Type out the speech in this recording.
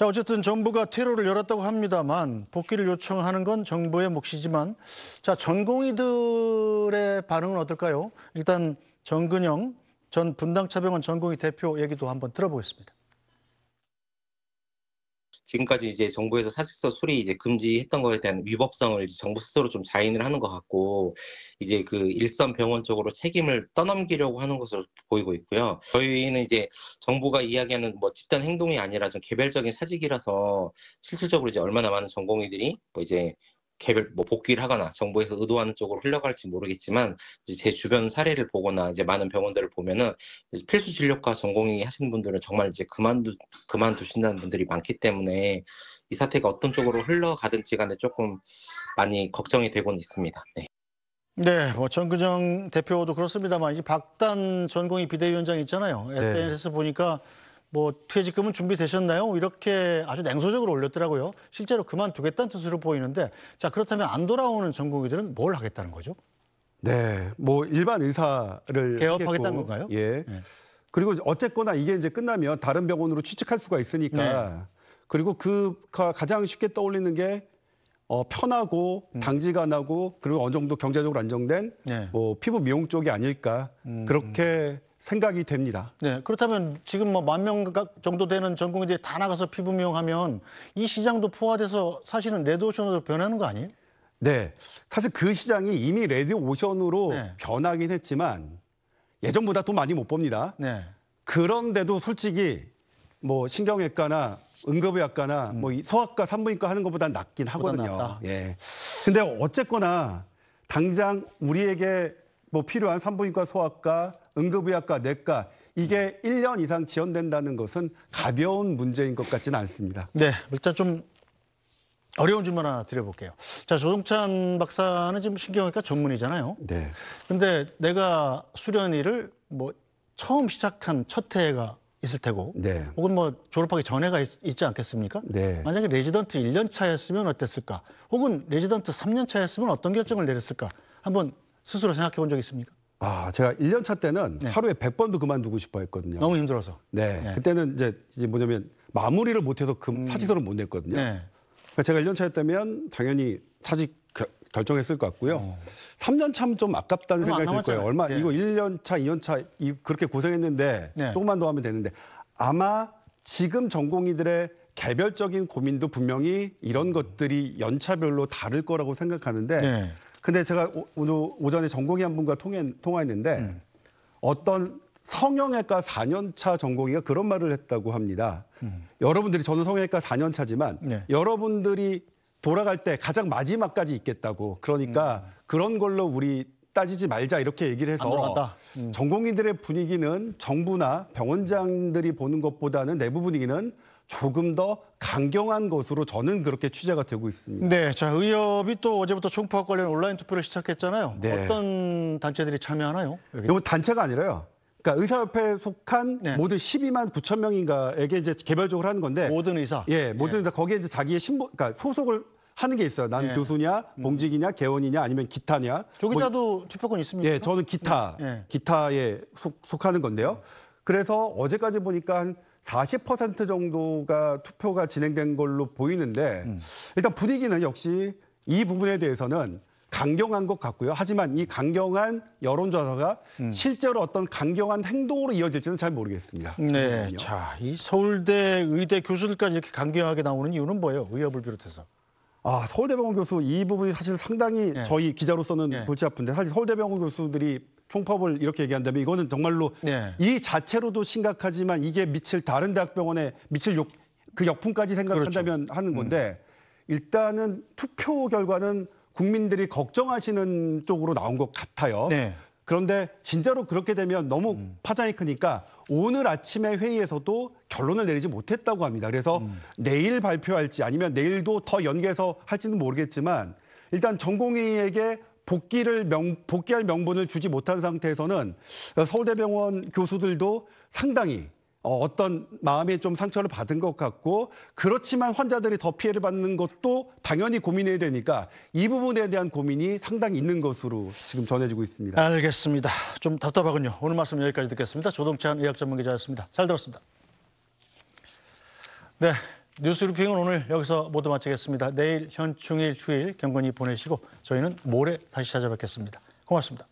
자, 어쨌든 정부가 퇴로를 열었다고 합니다만 복귀를 요청하는 건 정부의 몫이지만 자, 전공의들의 반응은 어떨까요? 일단 정근영 전 분당차병원 전공의 대표 얘기도 한번 들어보겠습니다. 지금까지 이제 정부에서 사실서 술이 이제 금지했던 거에 대한 위법성을 이제 정부 스스로 좀 자인을 하는 것 같고 이제 그 일선 병원 쪽으로 책임을 떠넘기려고 하는 것으로 보이고 있고요. 저희는 이제 정부가 이야기하는 뭐 집단 행동이 아니라 좀 개별적인 사직이라서 실질적으로 이제 얼마나 많은 전공의들이 뭐 이제 개별 뭐 복귀를 하거나 정부에서 의도하는 쪽으로 흘러갈지 모르겠지만 제 주변 사례를 보거나 이제 많은 병원들을 보면은 필수 진료과 전공이 하시는 분들은 정말 이제 그만두 그만두신다는 분들이 많기 때문에 이 사태가 어떤 쪽으로 흘러가든지 간에 조금 많이 걱정이 되곤 있습니다. 네. 네, 뭐 정근정 대표도 그렇습니다만 이제 박단 전공의 비대위원장 있잖아요. SNS 네. 보니까 뭐 퇴직금은 준비되셨나요? 이렇게 아주 냉소적으로 올렸더라고요. 실제로 그만두겠다는 뜻으로 보이는데 자 그렇다면 안 돌아오는 전공의들은 뭘 하겠다는 거죠? 네, 뭐 일반 의사를 개업하겠다는 건가요? 예. 네. 그리고 어쨌거나 이게 이제 끝나면 다른 병원으로 취직할 수가 있으니까 네. 그리고 그 가장 쉽게 떠올리는 게 어, 편하고 음. 당직안하고 그리고 어느 정도 경제적으로 안정된 네. 뭐 피부 미용 쪽이 아닐까 음, 음. 그렇게 음. 생각이 됩니다. 네, 그렇다면 지금 뭐 만명 정도 되는 전공의들이 다 나가서 피부 미용하면 이 시장도 포화돼서 사실은 레드오션으로 변하는 거 아니에요? 네, 사실 그 시장이 이미 레드오션으로 네. 변하긴 했지만 예전보다 돈 많이 못 봅니다. 네. 그런데도 솔직히 뭐 신경외과나 응급의학과나 음. 뭐 소아과, 산부인과 하는 것보다 낫긴 하거든요. 예. 근데 어쨌거나 당장 우리에게 뭐 필요한 산부인과 소아과, 응급의학과, 내과 이게 1년 이상 지연된다는 것은 가벼운 문제인 것 같지는 않습니다. 네, 일단 좀 어려운 질문 하나 드려볼게요. 자, 조동찬 박사는 지금 신경외과 전문이잖아요. 네. 근데 내가 수련의를 뭐 처음 시작한 첫 해가 있을 테고, 네. 혹은 뭐 졸업하기 전에가 있, 지 않겠습니까? 네. 만약에 레지던트 1년 차였으면 어땠을까? 혹은 레지던트 3년 차였으면 어떤 결정을 내렸을까? 한번 스스로 생각해 본 적 있습니까? 아, 제가 1년 차 때는 네. 하루에 100번도 그만두고 싶어 했거든요. 너무 힘들어서. 네. 네. 그때는 이제, 이제 뭐냐면 마무리를 못 해서 그 음. 사직서를 못 냈거든요. 네. 그러니까 제가 1년 차였다면 당연히 사직 겨, 결정했을 것 같고요. 어. 3년 차면 좀 아깝다는 생각이 들 거예요. 얼마 네. 이거 1년 차, 2년 차 이, 그렇게 고생했는데 네. 조금만 더 하면 되는데 아마 지금 전공의들의 개별적인 고민도 분명히 이런 것들이 연차별로 다를 거라고 생각하는데 네. 근데 제가 오, 늘 오전에 전공의 한 분과 통해, 통화했는데 음. 어떤 성형외과 4년차 전공의가 그런 말을 했다고 합니다. 음. 여러분들이 저는 성형외과 4년차지만 네. 여러분들이 돌아갈 때 가장 마지막까지 있겠다고 그러니까 음. 그런 걸로 우리 따지지 말자 이렇게 얘기를 해서 음. 전공의들의 분위기는 정부나 병원장들이 보는 것보다는 내부 분위기는 조금 더 강경한 것으로 저는 그렇게 취재가 되고 있습니다. 네, 자 의협이 또 어제부터 총파업 관련 온라인 투표를 시작했잖아요. 네. 어떤 단체들이 참여하나요? 이건 단체가 아니라요. 그러니까 의사협회에 속한 네. 모든 12만 9천 명인가에게 이제 개별적으로 하는 건데 모든 의사, 예, 모든 예. 의사 거기에 이제 자기의 신보, 그러니까 소속을 하는 게 있어요. 난 예. 교수냐, 봉직이냐, 음. 개원이냐, 아니면 기타냐. 조기자도 뭐 투표권 있습니까? 예, 저는 기타, 네. 예. 기타에 속, 속하는 건데요. 그래서 어제까지 보니까 한40% 정도가 투표가 진행된 걸로 보이는데 음. 일단 분위기는 역시 이 부분에 대해서는 강경한 것 같고요. 하지만 이 강경한 여론조사가 음. 실제로 어떤 강경한 행동으로 이어질지는 잘 모르겠습니다. 네. 그러면요. 자, 이 서울대 의대 교수들까지 이렇게 강경하게 나오는 이유는 뭐예요? 의협을 비롯해서. 아, 서울대병원 교수 이 부분이 사실 상당히 네. 저희 기자로서는 네. 골치 아픈데 사실 서울대병원 교수들이 총파업을 이렇게 얘기한다면 이거는 정말로 네. 이 자체로도 심각하지만 이게 미칠 다른 대학병원에 미칠 욕, 그 역풍까지 생각한다면 그렇죠. 하는 음. 건데 음. 일단은 투표 결과는 국민들이 걱정하시는 쪽으로 나온 것 같아요. 네. 그런데 진짜로 그렇게 되면 너무 음. 파장이 크니까 오늘 아침에 회의에서도 결론을 내리지 못했다고 합니다. 그래서 음. 내일 발표할지 아니면 내일도 더 연계해서 할지는 모르겠지만 일단 전공의에게 복귀를 명, 복귀할 명분을 주지 못한 상태에서는 서울대병원 교수들도 상당히 어, 어떤 마음에 좀 상처를 받은 것 같고 그렇지만 환자들이 더 피해를 받는 것도 당연히 고민해야 되니까 이 부분에 대한 고민이 상당히 있는 것으로 지금 전해지고 있습니다. 알겠습니다. 좀 답답하군요. 오늘 말씀 여기까지 듣겠습니다. 조동찬 의학전문기자였습니다. 잘 들었습니다. 네. 뉴스루핑은 오늘 여기서 모두 마치겠습니다. 내일 현충일 휴일 경건히 보내시고 저희는 모레 다시 찾아뵙겠습니다. 고맙습니다.